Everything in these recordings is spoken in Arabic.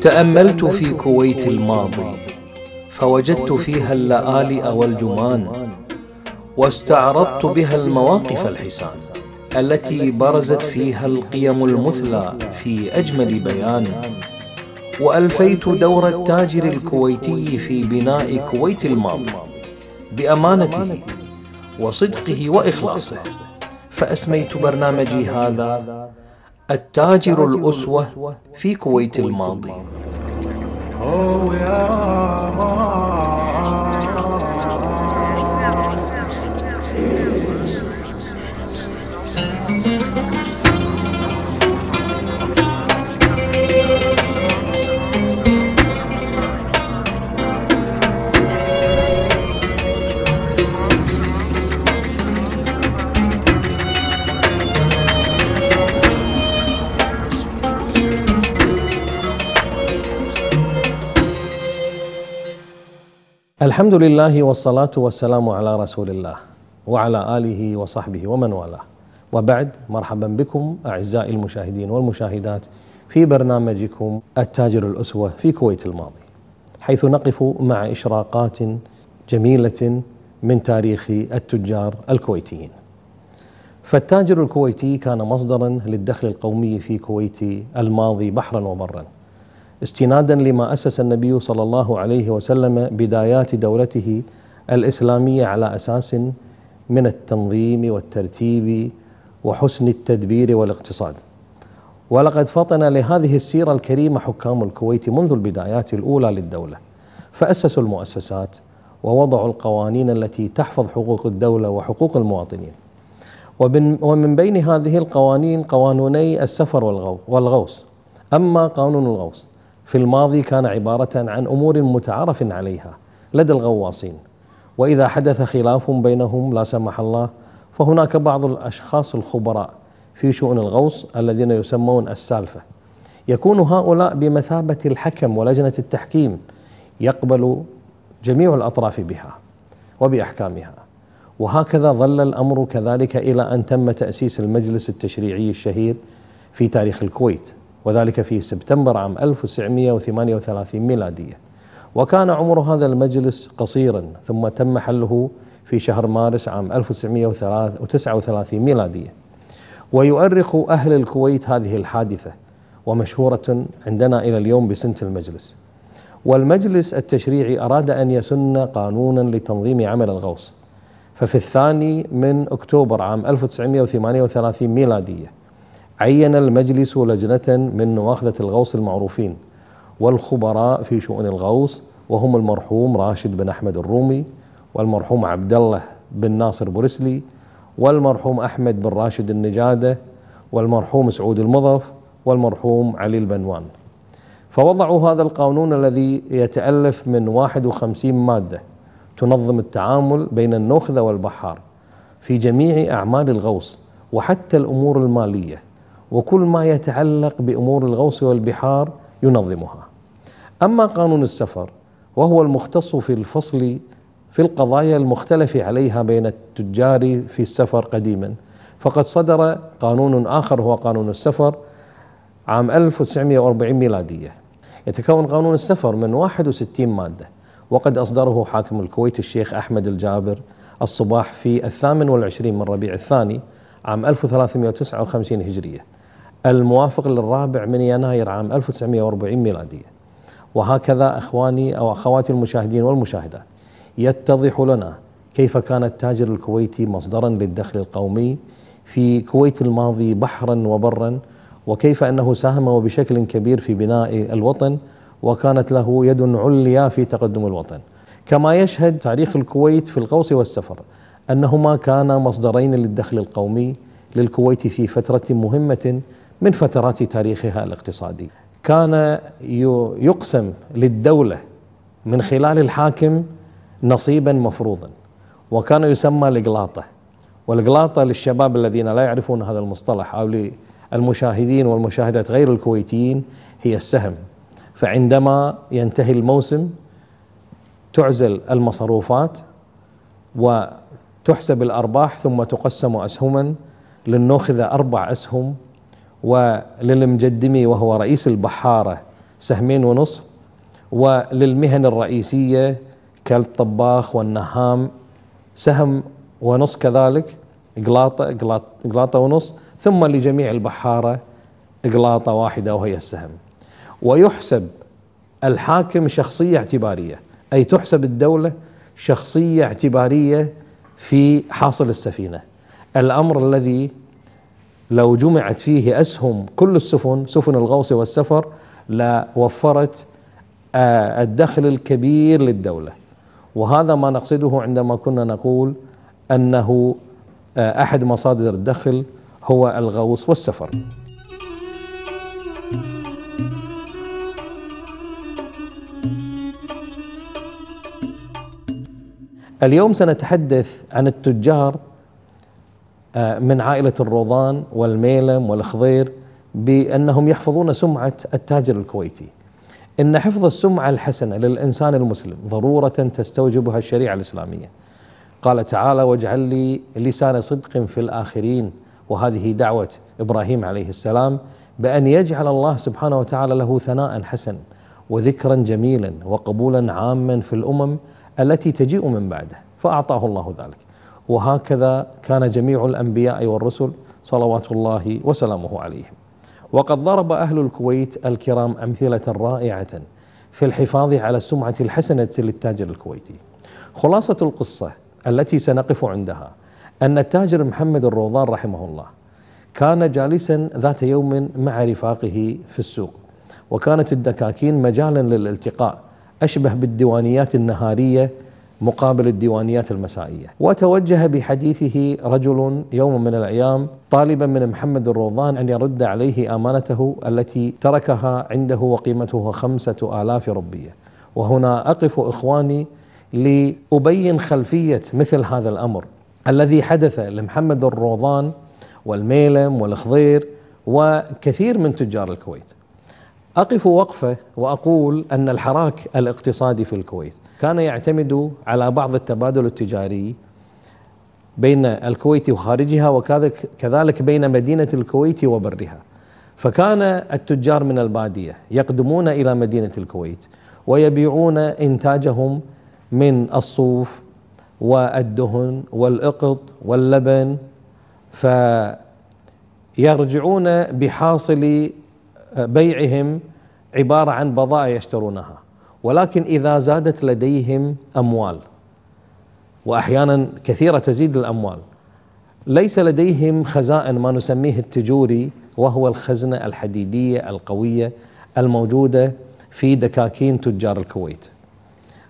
تأملت في كويت الماضي فوجدت فيها اللآلئ والجمان واستعرضت بها المواقف الحسان التي برزت فيها القيم المثلى في أجمل بيان وألفيت دور التاجر الكويتي في بناء كويت الماضي بأمانته وصدقه وإخلاصه فأسميت برنامجي هذا التاجر الأسوة في كويت الماضي oh, الحمد لله والصلاة والسلام على رسول الله وعلى آله وصحبه ومن والاه وبعد مرحبا بكم أعزائي المشاهدين والمشاهدات في برنامجكم التاجر الأسوة في كويت الماضي حيث نقف مع إشراقات جميلة من تاريخ التجار الكويتيين فالتاجر الكويتي كان مصدرا للدخل القومي في كويت الماضي بحرا وبرا استنادا لما اسس النبي صلى الله عليه وسلم بدايات دولته الاسلاميه على اساس من التنظيم والترتيب وحسن التدبير والاقتصاد. ولقد فطن لهذه السيره الكريمه حكام الكويت منذ البدايات الاولى للدوله فاسسوا المؤسسات ووضعوا القوانين التي تحفظ حقوق الدوله وحقوق المواطنين. ومن بين هذه القوانين قوانوني السفر والغوص اما قانون الغوص في الماضي كان عبارة عن أمور متعارف عليها لدى الغواصين وإذا حدث خلاف بينهم لا سمح الله فهناك بعض الأشخاص الخبراء في شؤون الغوص الذين يسمون السالفة يكون هؤلاء بمثابة الحكم ولجنة التحكيم يقبل جميع الأطراف بها وبأحكامها وهكذا ظل الأمر كذلك إلى أن تم تأسيس المجلس التشريعي الشهير في تاريخ الكويت وذلك في سبتمبر عام 1938 ميلادية وكان عمر هذا المجلس قصيرا ثم تم حله في شهر مارس عام 1939 ميلادية ويؤرخ أهل الكويت هذه الحادثة ومشهورة عندنا إلى اليوم بسنة المجلس والمجلس التشريعي أراد أن يسن قانونا لتنظيم عمل الغوص ففي الثاني من أكتوبر عام 1938 ميلادية عين المجلس لجنة من نواخذة الغوص المعروفين والخبراء في شؤون الغوص وهم المرحوم راشد بن أحمد الرومي والمرحوم عبد الله بن ناصر بورسلي والمرحوم أحمد بن راشد النجادة والمرحوم سعود المضف والمرحوم علي البنوان فوضعوا هذا القانون الذي يتألف من 51 مادة تنظم التعامل بين النخذة والبحار في جميع أعمال الغوص وحتى الأمور المالية وكل ما يتعلق بامور الغوص والبحار ينظمها. اما قانون السفر وهو المختص في الفصل في القضايا المختلف عليها بين التجار في السفر قديما فقد صدر قانون اخر هو قانون السفر عام 1940 ميلاديه. يتكون قانون السفر من 61 ماده وقد اصدره حاكم الكويت الشيخ احمد الجابر الصباح في الثامن والعشرين من ربيع الثاني عام 1359 هجرية الموافق للرابع من يناير عام 1940 ميلادية وهكذا إخواني أو أخواتي المشاهدين والمشاهدات يتضح لنا كيف كان التاجر الكويتي مصدرا للدخل القومي في كويت الماضي بحرا وبرا وكيف انه ساهم وبشكل كبير في بناء الوطن وكانت له يد عليا في تقدم الوطن. كما يشهد تاريخ الكويت في الغوص والسفر انهما كانا مصدرين للدخل القومي للكويت في فتره مهمه من فترات تاريخها الاقتصادي كان يقسم للدوله من خلال الحاكم نصيبا مفروضا وكان يسمى القلاطه والقلاطه للشباب الذين لا يعرفون هذا المصطلح او للمشاهدين والمشاهدات غير الكويتيين هي السهم فعندما ينتهي الموسم تعزل المصروفات وتحسب الارباح ثم تقسم اسهما لنأخذ اربع اسهم وللمجدمي وهو رئيس البحارة سهمين ونصف وللمهن الرئيسية كالطباخ والنهام سهم ونص كذلك قلاطة قلاطة, قلاطة ونص ثم لجميع البحارة قلاطة واحدة وهي السهم ويحسب الحاكم شخصية اعتبارية أي تحسب الدولة شخصية اعتبارية في حاصل السفينة الأمر الذي لو جمعت فيه أسهم كل السفن سفن الغوص والسفر لوفرت آه، الدخل الكبير للدولة وهذا ما نقصده عندما كنا نقول أنه آه، أحد مصادر الدخل هو الغوص والسفر اليوم سنتحدث عن التجار آه، من عائلة الروضان والميلم والخضير بأنهم يحفظون سمعة التاجر الكويتي إن حفظ السمعة الحسنة للإنسان المسلم ضرورة تستوجبها الشريعة الإسلامية قال تعالى واجعل لي لسان صدق في الآخرين وهذه دعوة إبراهيم عليه السلام بأن يجعل الله سبحانه وتعالى له ثناء حسن وذكرا جميلا وقبولا عاما في الأمم التي تجيء من بعده فأعطاه الله ذلك وهكذا كان جميع الانبياء والرسل صلوات الله وسلامه عليهم. وقد ضرب اهل الكويت الكرام امثله رائعه في الحفاظ على السمعه الحسنه للتاجر الكويتي. خلاصه القصه التي سنقف عندها ان التاجر محمد الروضان رحمه الله كان جالسا ذات يوم مع رفاقه في السوق وكانت الدكاكين مجالا للالتقاء اشبه بالديوانيات النهاريه مقابل الديوانيات المسائية وتوجه بحديثه رجل يوم من الأيام طالبا من محمد الروضان أن يرد عليه أمانته التي تركها عنده وقيمتها خمسة آلاف ربية وهنا أقف إخواني لأبين خلفية مثل هذا الأمر الذي حدث لمحمد الروضان والميلم والخضير وكثير من تجار الكويت أقف وقفة وأقول أن الحراك الاقتصادي في الكويت كان يعتمد على بعض التبادل التجاري بين الكويت وخارجها وكذلك بين مدينة الكويت وبرها فكان التجار من البادية يقدمون إلى مدينة الكويت ويبيعون إنتاجهم من الصوف والدهن والإقط واللبن فيرجعون بحاصل بيعهم عبارة عن بضائع يشترونها ولكن إذا زادت لديهم أموال وأحيانا كثيرة تزيد الأموال ليس لديهم خزائن ما نسميه التجوري وهو الخزنة الحديدية القوية الموجودة في دكاكين تجار الكويت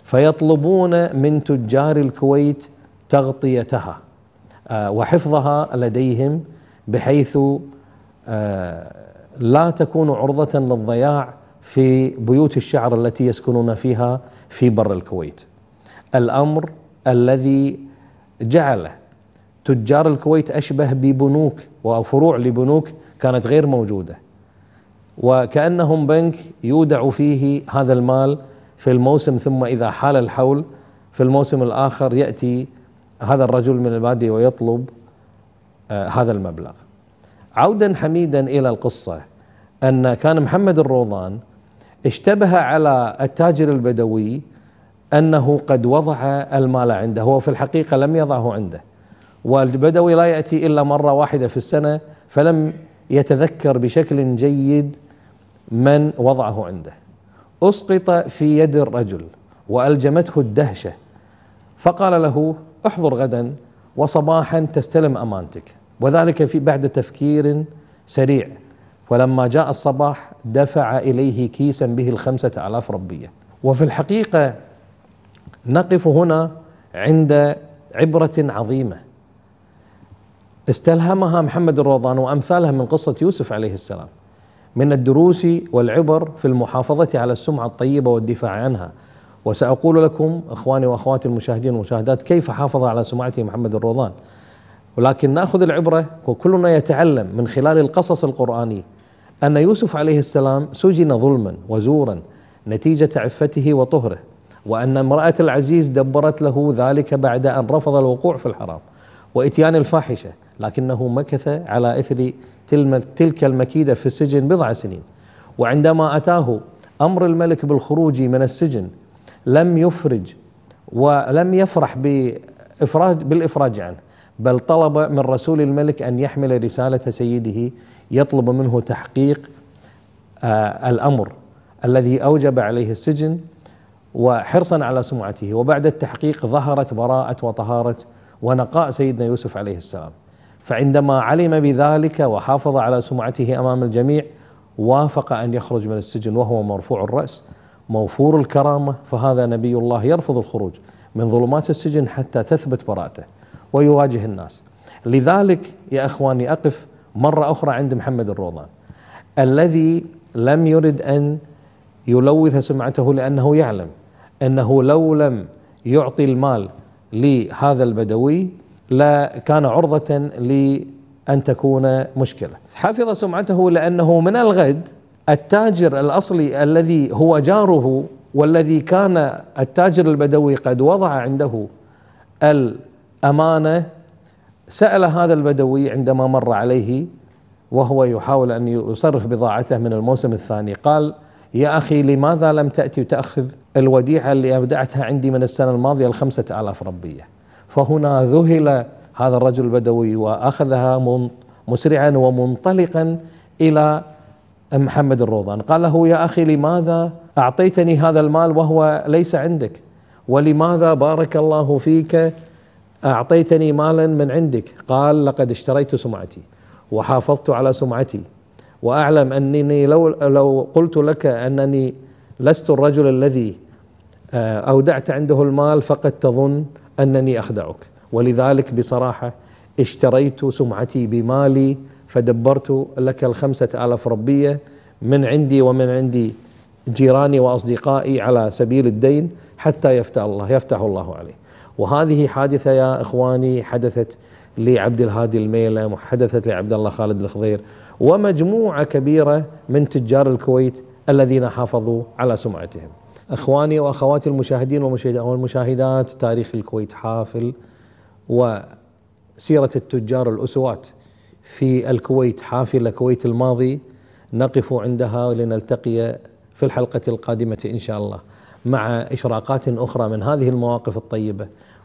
فيطلبون من تجار الكويت تغطيتها آه، وحفظها لديهم بحيث آه، لا تكون عرضة للضياع في بيوت الشعر التي يسكنون فيها في بر الكويت الامر الذي جعله تجار الكويت اشبه ببنوك وفروع لبنوك كانت غير موجوده وكانهم بنك يودع فيه هذا المال في الموسم ثم اذا حال الحول في الموسم الاخر ياتي هذا الرجل من الباديه ويطلب آه، هذا المبلغ. عودا حميدا الى القصه ان كان محمد الروضان اشتبه على التاجر البدوي انه قد وضع المال عنده هو في الحقيقه لم يضعه عنده والبدوي لا ياتي الا مره واحده في السنه فلم يتذكر بشكل جيد من وضعه عنده اسقط في يد الرجل والجمته الدهشه فقال له احضر غدا وصباحا تستلم امانتك وذلك في بعد تفكير سريع ولما جاء الصباح دفع إليه كيسا به الخمسة آلاف ربية وفي الحقيقة نقف هنا عند عبرة عظيمة استلهمها محمد الرضان وأمثالها من قصة يوسف عليه السلام من الدروس والعبر في المحافظة على السمعة الطيبة والدفاع عنها وسأقول لكم إخواني وأخواتي المشاهدين والمشاهدات كيف حافظ على سمعته محمد الرضان ولكن ناخذ العبره وكلنا يتعلم من خلال القصص القراني أن يوسف عليه السلام سجن ظلما وزورا نتيجة عفته وطهره وأن امرأة العزيز دبرت له ذلك بعد أن رفض الوقوع في الحرام وإتيان الفاحشة لكنه مكث على إثر تلك المكيدة في السجن بضع سنين وعندما أتاه أمر الملك بالخروج من السجن لم يفرج ولم يفرح بإفراج بالإفراج عنه بل طلب من رسول الملك أن يحمل رسالة سيده يطلب منه تحقيق آه، الامر الذي اوجب عليه السجن وحرصا على سمعته وبعد التحقيق ظهرت براءه وطهاره ونقاء سيدنا يوسف عليه السلام فعندما علم بذلك وحافظ على سمعته امام الجميع وافق ان يخرج من السجن وهو مرفوع الراس موفور الكرامه فهذا نبي الله يرفض الخروج من ظلمات السجن حتى تثبت براءته ويواجه الناس لذلك يا اخواني اقف مرة أخرى عند محمد الروضان الذي لم يرد أن يلوث سمعته لأنه يعلم أنه لو لم يعطي المال لهذا البدوي لا كان عرضة لأن تكون مشكلة حفظ سمعته لأنه من الغد التاجر الأصلي الذي هو جاره والذي كان التاجر البدوي قد وضع عنده الأمانة سأل هذا البدوي عندما مر عليه وهو يحاول أن يصرف بضاعته من الموسم الثاني قال يا أخي لماذا لم تأتي وتأخذ الوديعة اللي أبدعتها عندي من السنة الماضية الخمسة آلاف ربية فهنا ذهل هذا الرجل البدوي وأخذها مسرعا ومنطلقا إلى محمد الروضان قال له يا أخي لماذا أعطيتني هذا المال وهو ليس عندك ولماذا بارك الله فيك أعطيتني مالا من عندك قال لقد اشتريت سمعتي وحافظت على سمعتي وأعلم أنني لو, لو قلت لك أنني لست الرجل الذي آه، أودعت عنده المال فقد تظن أنني أخدعك ولذلك بصراحة اشتريت سمعتي بمالي فدبرت لك الخمسة آلاف ربية من عندي ومن عندي جيراني وأصدقائي على سبيل الدين حتى يفتح الله يفتح الله عليه وهذه حادثة يا إخواني حدثت لعبد الهادي الميلم وحدثت لعبد الله خالد الخضير ومجموعة كبيرة من تجار الكويت الذين حافظوا على سمعتهم اخواني واخواتي المشاهدين والمشاهدات تاريخ الكويت حافل وسيره التجار الاسوات في الكويت حافله كويت الماضي نقف عندها لنلتقي في الحلقه القادمه ان شاء الله مع اشراقات اخرى من هذه المواقف الطيبه